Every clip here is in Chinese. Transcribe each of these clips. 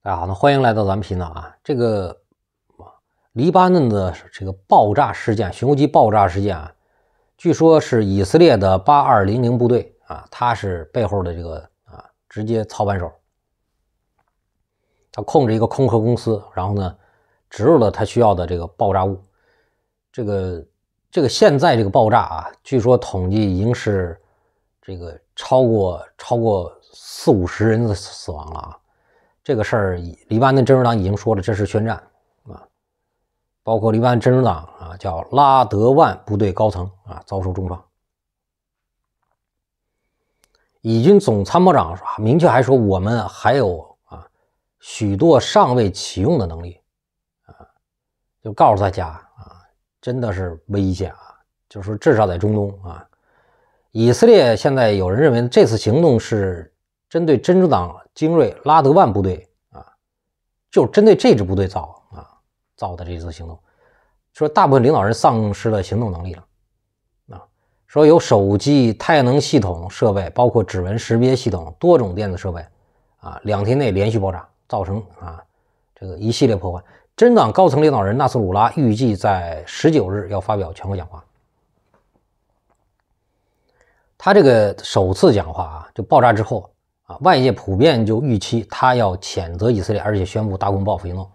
大家好，那欢迎来到咱们频道啊。这个黎巴嫩的这个爆炸事件，雄鸡爆炸事件啊，据说是以色列的八二零零部队啊，他是背后的这个啊，直接操盘手，他控制一个空壳公司，然后呢，植入了他需要的这个爆炸物。这个这个现在这个爆炸啊，据说统计已经是这个超过超过四五十人的死亡了啊。这个事儿，黎巴嫩真主党已经说了，这是宣战啊！包括黎巴嫩真主党啊，叫拉德万部队高层啊，遭受重创。以军总参谋长明确还说，我们还有啊许多尚未启用的能力啊，就告诉大家啊，真的是危险啊！就是说，至少在中东啊，以色列现在有人认为这次行动是。针对珍珠党精锐拉德万部队啊，就针对这支部队造啊造的这次行动，说大部分领导人丧失了行动能力了，啊，说有手机、太阳能系统设备，包括指纹识别系统多种电子设备，啊，两天内连续爆炸，造成啊这个一系列破坏。真港高层领导人纳斯鲁拉预计在十九日要发表全国讲话，他这个首次讲话啊，就爆炸之后。啊，外界普遍就预期他要谴责以色列，而且宣布大公报复行动。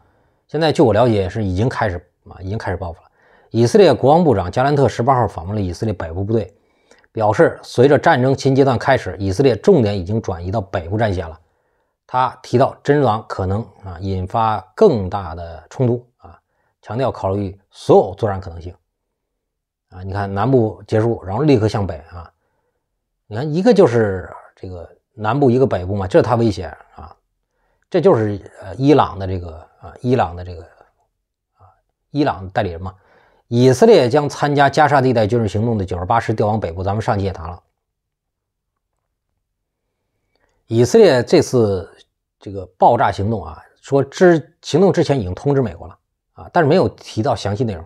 现在据我了解，是已经开始啊，已经开始报复了。以色列国防部长加兰特十八号访问了以色列北部部队，表示随着战争新阶段开始，以色列重点已经转移到北部战线了。他提到，真主党可能啊引发更大的冲突啊，强调考虑所有作战可能性。啊，你看南部结束，然后立刻向北啊，你看一个就是这个。南部一个北部嘛，这是他威胁啊，这就是呃伊朗的这个啊，伊朗的这个啊，伊朗代理人嘛。以色列将参加加沙地带军事行动的九十八师调往北部，咱们上期也谈了。以色列这次这个爆炸行动啊，说之行动之前已经通知美国了啊，但是没有提到详细内容。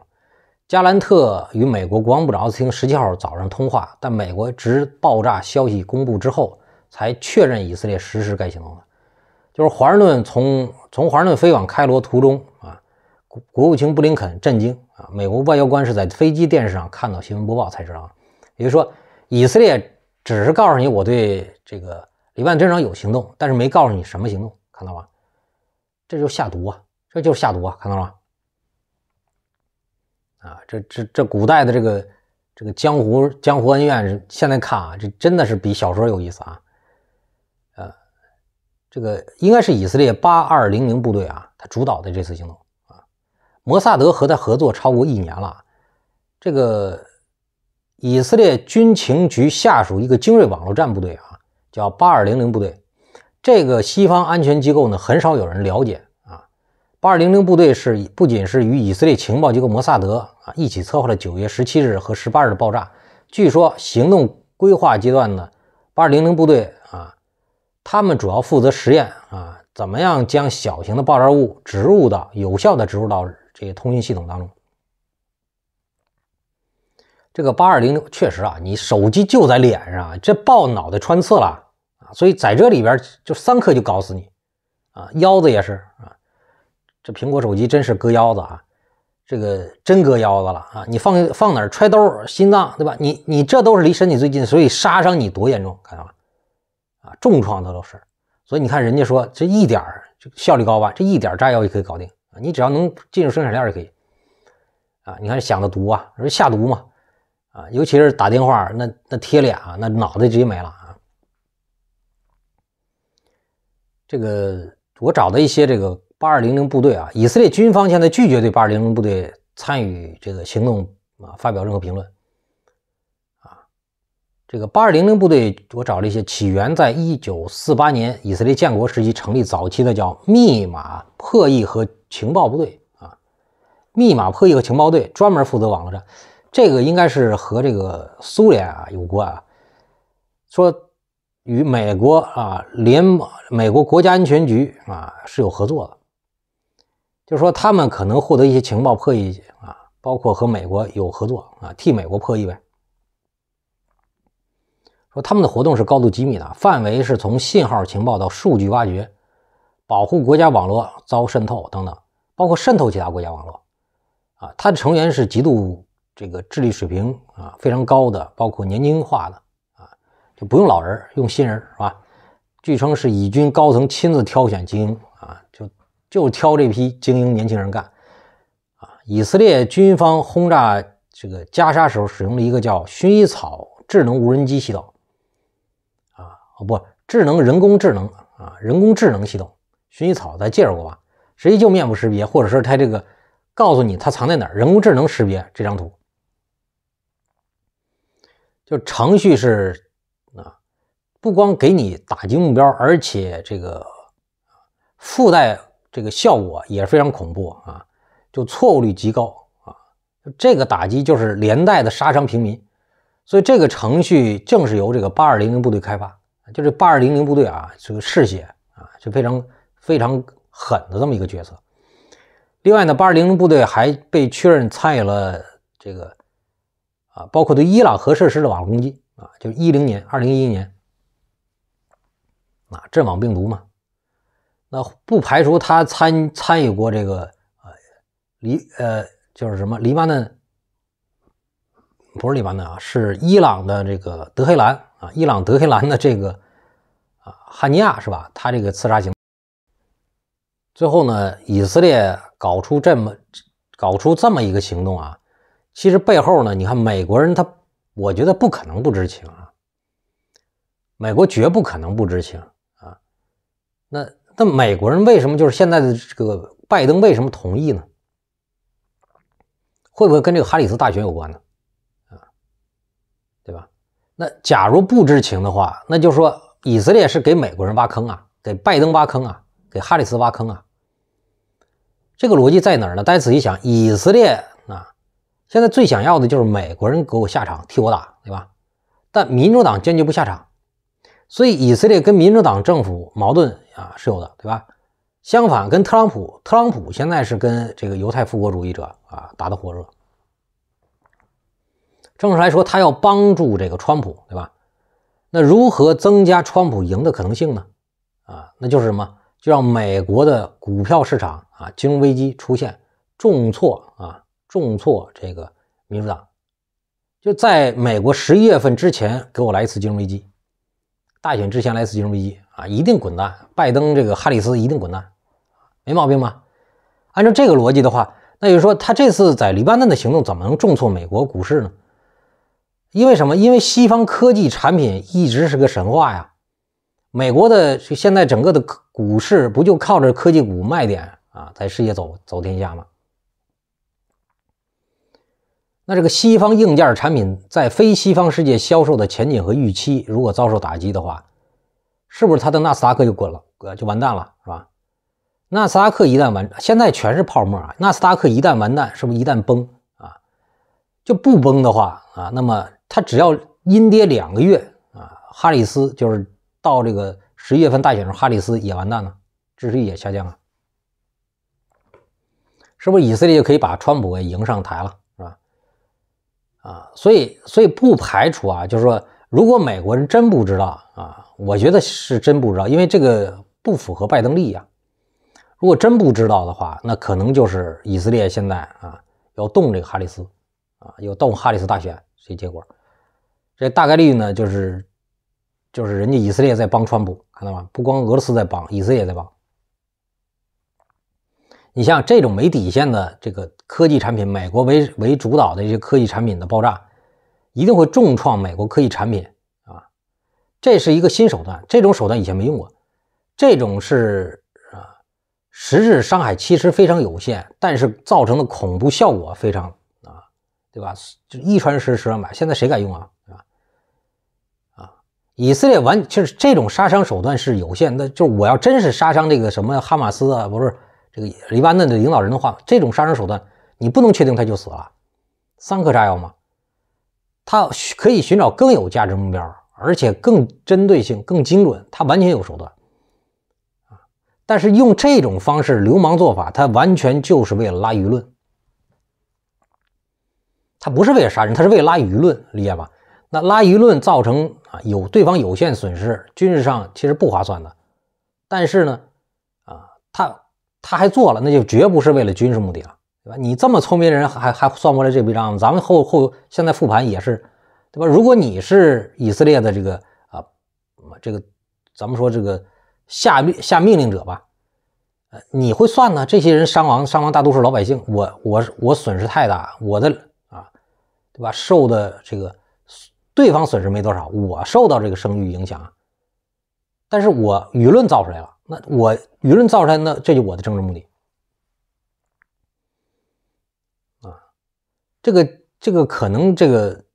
加兰特与美国国防部长奥斯汀十七号早上通话，但美国直爆炸消息公布之后。才确认以色列实施该行动，就是华盛顿从从华盛顿飞往开罗途中啊，国务卿布林肯震惊啊，美国外交官是在飞机电视上看到新闻播报才知道也就是说以色列只是告诉你我对这个黎巴嫩战有行动，但是没告诉你什么行动，看到吗？这就是下毒啊，这就是下毒啊，看到了吗？啊，这这这古代的这个这个江湖江湖恩怨，现在看啊，这真的是比小说有意思啊。这个应该是以色列八二零零部队啊，他主导的这次行动啊，摩萨德和他合作超过一年了。这个以色列军情局下属一个精锐网络战部队啊，叫八二零零部队。这个西方安全机构呢，很少有人了解啊。八二零零部队是不仅是与以色列情报机构摩萨德啊一起策划了九月十七日和十八日的爆炸，据说行动规划阶段呢，八二零零部队啊。他们主要负责实验啊，怎么样将小型的爆炸物植入到有效的植入到这个通信系统当中？这个八二零确实啊，你手机就在脸上，这爆脑袋穿刺了啊，所以在这里边就三颗就搞死你啊，腰子也是啊，这苹果手机真是割腰子啊，这个真割腰子了啊，你放放哪儿揣兜儿，心脏对吧？你你这都是离身体最近，所以杀伤你多严重，看到了。重创都是，所以你看人家说这一点效率高吧，这一点炸药就可以搞定。你只要能进入生产链就可以。啊，你看想的毒啊，说下毒嘛，啊，尤其是打电话那那贴脸啊，那脑袋直接没了啊。这个我找的一些这个八二零零部队啊，以色列军方现在拒绝对八二零零部队参与这个行动啊发表任何评论。这个八二零零部队，我找了一些起源，在一九四八年以色列建国时期成立早期的叫密码破译和情报部队啊，密码破译和情报队专门负责网络战，这个应该是和这个苏联啊有关啊，说与美国啊联，美国国家安全局啊是有合作的，就是说他们可能获得一些情报破译啊，包括和美国有合作啊，替美国破译呗。他们的活动是高度机密的，范围是从信号情报到数据挖掘，保护国家网络遭渗透等等，包括渗透其他国家网络。啊，他的成员是极度这个智力水平啊非常高的，包括年轻化的啊，就不用老人，用新人是吧？据称是以军高层亲自挑选精英啊，就就挑这批精英年轻人干。啊，以色列军方轰炸这个加沙时候，使用了一个叫“薰衣草”智能无人机系统，哦不，智能人工智能啊，人工智能系统，薰衣草咱介绍过吧？实际就面部识别，或者说它这个告诉你它藏在哪儿，人工智能识别这张图，就程序是啊，不光给你打击目标，而且这个附带这个效果也非常恐怖啊，就错误率极高啊，这个打击就是连带的杀伤平民，所以这个程序正是由这个八二零零部队开发。就是八二零零部队啊，这个嗜血啊，就非常非常狠的这么一个角色。另外呢，八二零零部队还被确认参与了这个啊，包括对伊朗核设施的网络攻击啊，就是一零年、二零一一年啊，阵网病毒嘛。那不排除他参参与过这个啊，黎呃，就是什么黎巴嫩不是黎巴嫩啊，是伊朗的这个德黑兰。啊，伊朗德黑兰的这个啊，汉尼亚是吧？他这个刺杀行，最后呢，以色列搞出这么搞出这么一个行动啊，其实背后呢，你看美国人他，我觉得不可能不知情啊，美国绝不可能不知情啊。那那美国人为什么就是现在的这个拜登为什么同意呢？会不会跟这个哈里斯大选有关呢？那假如不知情的话，那就说以色列是给美国人挖坑啊，给拜登挖坑啊，给哈里斯挖坑啊。这个逻辑在哪儿呢？大家仔细想，以色列啊，现在最想要的就是美国人给我下场，替我打，对吧？但民主党坚决不下场，所以以色列跟民主党政府矛盾啊是有的，对吧？相反，跟特朗普，特朗普现在是跟这个犹太复国主义者啊打得火热。正式来说，他要帮助这个川普，对吧？那如何增加川普赢的可能性呢？啊，那就是什么？就让美国的股票市场啊，金融危机出现重挫啊，重挫这个民主党。就在美国十一月份之前，给我来一次金融危机，大选之前来一次金融危机啊，一定滚蛋，拜登这个哈里斯一定滚蛋，没毛病吧？按照这个逻辑的话，那也就是说，他这次在黎巴嫩的行动怎么能重挫美国股市呢？因为什么？因为西方科技产品一直是个神话呀。美国的现在整个的股市不就靠着科技股卖点啊，在世界走走天下吗？那这个西方硬件产品在非西方世界销售的前景和预期，如果遭受打击的话，是不是它的纳斯达克就滚了，就完蛋了，是吧？纳斯达克一旦完，现在全是泡沫啊！纳斯达克一旦完蛋，是不是一旦崩啊？就不崩的话啊，那么。他只要阴跌两个月啊，哈里斯就是到这个十一月份大选候，哈里斯也完蛋了，支持率也下降了，是不是？以色列就可以把川普给迎上台了，是吧？啊，所以所以不排除啊，就是说，如果美国人真不知道啊，我觉得是真不知道，因为这个不符合拜登利益啊。如果真不知道的话，那可能就是以色列现在啊要动这个哈里斯啊，要动哈里斯大选这结果。这大概率呢，就是，就是人家以色列在帮川普，看到吗？不光俄罗斯在帮，以色列在帮。你像这种没底线的这个科技产品，美国为为主导的一些科技产品的爆炸，一定会重创美国科技产品啊。这是一个新手段，这种手段以前没用过，这种是啊，实质伤害其实非常有限，但是造成的恐怖效果非常啊，对吧？就一传十，十传百，现在谁敢用啊？以色列完就是这种杀伤手段是有限，的，就我要真是杀伤这个什么哈马斯啊，不是这个黎巴嫩的领导人的话，这种杀伤手段你不能确定他就死了，三颗炸药嘛，他可以寻找更有价值目标，而且更针对性、更精准，他完全有手段。啊，但是用这种方式流氓做法，他完全就是为了拉舆论，他不是为了杀人，他是为了拉舆论，理解吧？那拉舆论造成啊，有对方有限损失，军事上其实不划算的。但是呢，啊，他他还做了，那就绝不是为了军事目的了，对吧？你这么聪明的人还还算不来这笔账咱们后后现在复盘也是，对吧？如果你是以色列的这个啊，这个咱们说这个下下命令者吧，呃，你会算呢？这些人伤亡伤亡大多是老百姓，我我我损失太大，我的啊，对吧？受的这个。对方损失没多少，我受到这个声誉影响啊。但是我舆论造出来了，那我舆论造出来那这就我的政治目的啊。这个这个可能这个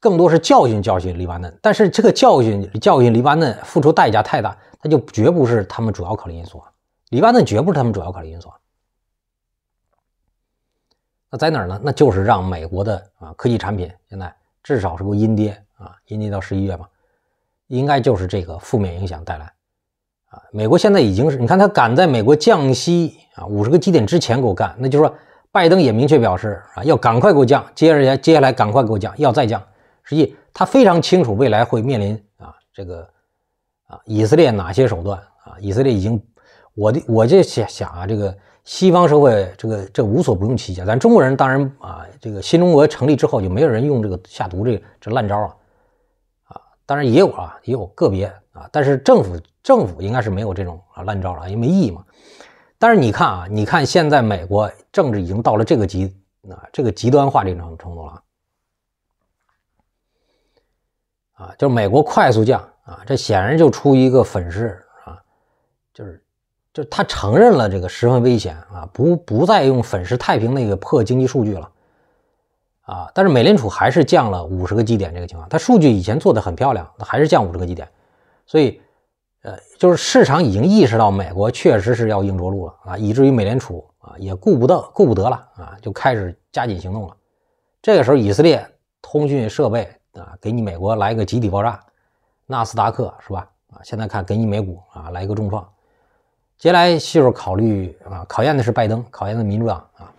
更多是教训教训黎巴嫩，但是这个教训教训黎巴嫩付出代价太大，那就绝不是他们主要考虑因素啊。黎巴嫩绝不是他们主要考虑因素。那在哪儿呢？那就是让美国的啊科技产品现在至少是个阴跌。啊，阴历到十一月嘛，应该就是这个负面影响带来。啊，美国现在已经是你看他敢在美国降息啊五十个基点之前给我干，那就说拜登也明确表示啊要赶快给我降，接着接下来赶快给我降，要再降。实际他非常清楚未来会面临啊这个啊以色列哪些手段啊？以色列已经，我的我就想想啊这个西方社会这个这无所不用其极咱中国人当然啊这个新中国成立之后就没有人用这个下毒这这烂招啊。当然也有啊，也有个别啊，但是政府政府应该是没有这种啊烂招了因为没意义嘛。但是你看啊，你看现在美国政治已经到了这个极啊这个极端化这种程度了啊，就是美国快速降啊，这显然就出一个粉饰啊，就是就是他承认了这个十分危险啊，不不再用粉饰太平那个破经济数据了。啊！但是美联储还是降了五十个基点，这个情况，它数据以前做的很漂亮，它还是降五十个基点，所以，呃，就是市场已经意识到美国确实是要硬着陆了啊，以至于美联储啊也顾不到顾不得了啊，就开始加紧行动了。这个时候，以色列通讯设备啊给你美国来一个集体爆炸，纳斯达克是吧？啊，现在看给你美股啊来一个重创，接下来就是考虑啊考验的是拜登，考验的民主党啊。